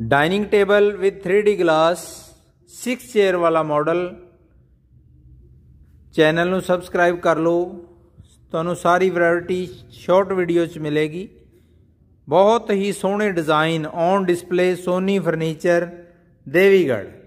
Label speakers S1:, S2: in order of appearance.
S1: dining table with three D glass six chair वाला model channel में subscribe कर लो तो सारी वरायटी शॉर्ट वीडियो मिलेगी बहुत ही सोहने design on display Soni furniture Devigarh